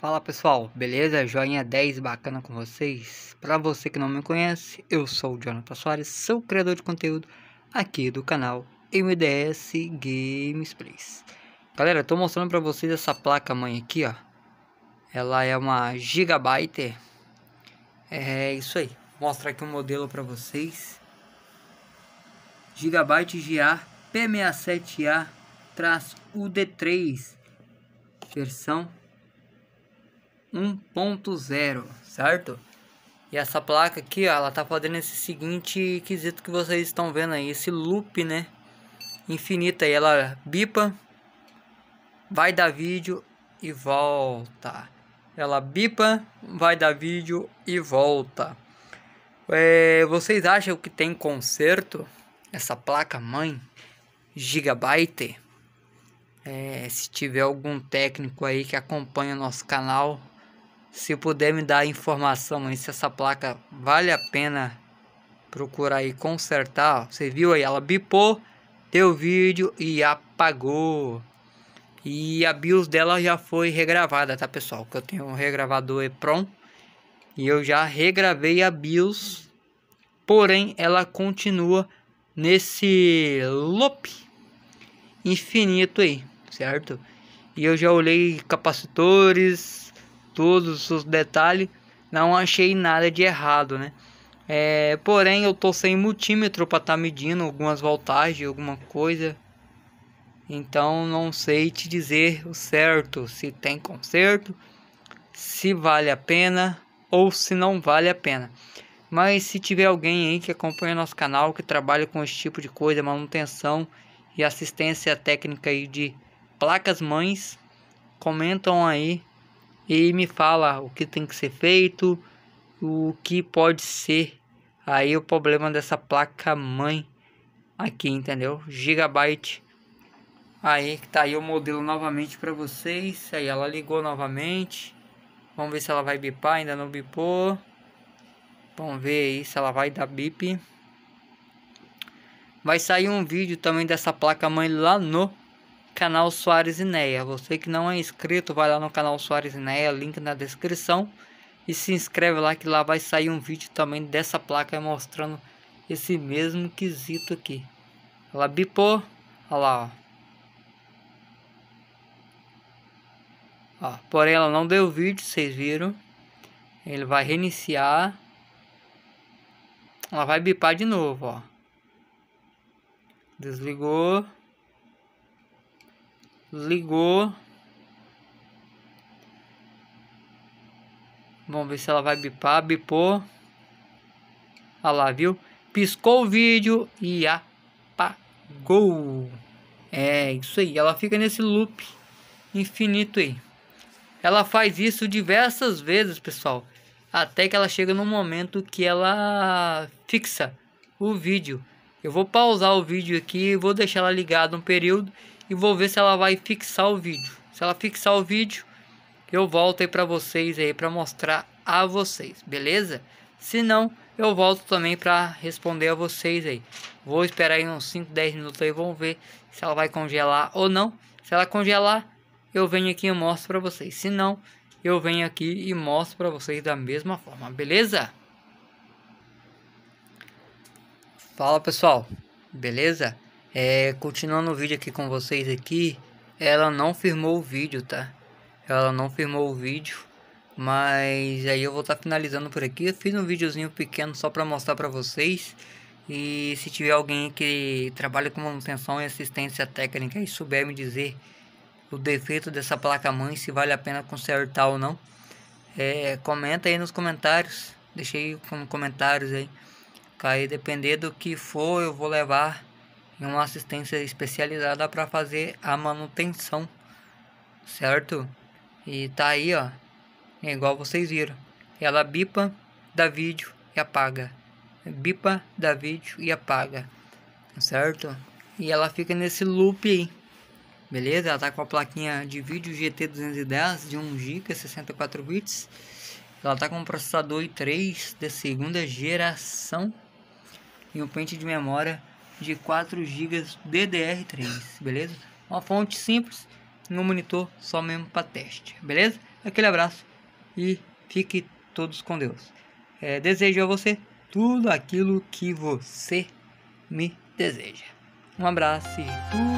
Fala pessoal, beleza? Joinha 10 bacana com vocês? Para você que não me conhece, eu sou o Jonathan Soares, sou criador de conteúdo aqui do canal MDS Gamesplays. Galera, eu tô mostrando para vocês essa placa mãe aqui, ó. Ela é uma Gigabyte. É isso aí. Vou mostrar aqui um modelo para vocês. Gigabyte GA P67A-UD3 versão 1.0, certo? E essa placa aqui, ó, ela tá fazendo esse seguinte quesito que vocês estão vendo aí, esse loop, né? Infinita aí, ela bipa, vai dar vídeo e volta. Ela bipa, vai dar vídeo e volta. É, vocês acham que tem conserto? Essa placa mãe, Gigabyte? É, se tiver algum técnico aí que acompanha nosso canal, se puder me dar informação aí se essa placa vale a pena procurar e consertar. Você viu aí, ela bipou, deu vídeo e apagou. E a BIOS dela já foi regravada, tá pessoal? Que eu tenho um regravador EPROM e eu já regravei a BIOS, porém ela continua nesse loop infinito aí, certo? E eu já olhei capacitores, todos os detalhes, não achei nada de errado, né? É, porém, eu tô sem multímetro para estar tá medindo algumas voltagens, alguma coisa. Então, não sei te dizer o certo se tem conserto, se vale a pena ou se não vale a pena. Mas se tiver alguém aí que acompanha nosso canal, que trabalha com esse tipo de coisa, manutenção e assistência técnica aí de placas mães, comentam aí e me fala o que tem que ser feito, o que pode ser aí o problema dessa placa mãe aqui, entendeu? Gigabyte. Aí tá aí o modelo novamente para vocês. Aí ela ligou novamente. Vamos ver se ela vai bipar, ainda não bipou. Vamos ver aí se ela vai dar bip. Vai sair um vídeo também dessa placa mãe lá no canal Soares e Você que não é inscrito, vai lá no canal Soares e link na descrição. E se inscreve lá que lá vai sair um vídeo também dessa placa mostrando esse mesmo quesito aqui. Ela bipou, olha lá, ó. ó. Porém ela não deu vídeo, vocês viram. Ele vai reiniciar. Ela vai bipar de novo, ó. Desligou. Ligou. Vamos ver se ela vai bipar. Bipou. Olha lá, viu? Piscou o vídeo e apagou. É isso aí. Ela fica nesse loop infinito aí. Ela faz isso diversas vezes, pessoal. Até que ela chega no momento que ela fixa o vídeo. Eu vou pausar o vídeo aqui, vou deixar ela ligada um período e vou ver se ela vai fixar o vídeo. Se ela fixar o vídeo, eu volto aí para vocês aí para mostrar a vocês, beleza? Se não, eu volto também para responder a vocês aí. Vou esperar aí uns 5, 10 minutos aí, vamos ver se ela vai congelar ou não. Se ela congelar, eu venho aqui e mostro para vocês. Se não, eu venho aqui e mostro para vocês da mesma forma, beleza? Fala pessoal, beleza? É, continuando o vídeo aqui com vocês aqui, ela não firmou o vídeo, tá? Ela não firmou o vídeo, mas aí eu vou estar tá finalizando por aqui. Eu fiz um videozinho pequeno só para mostrar para vocês. E se tiver alguém que trabalha com manutenção e assistência técnica e souber me dizer o defeito dessa placa-mãe, se vale a pena consertar ou não, é, comenta aí nos comentários. Deixei com comentários aí. Aí depender do que for, eu vou levar e uma assistência especializada para fazer a manutenção, certo? E tá aí, ó, é igual vocês viram. Ela bipa, dá vídeo e apaga. Bipa, dá vídeo e apaga, certo? E ela fica nesse loop aí. Beleza? Ela tá com a plaquinha de vídeo GT210 de 1GB, 64 bits. Ela tá com um processador i3 de segunda geração e um pente de memória de 4 GB DDR3, beleza? Uma fonte simples, no monitor só mesmo para teste, beleza? Aquele abraço e fique todos com Deus. É, desejo a você tudo aquilo que você me deseja. Um abraço e tudo.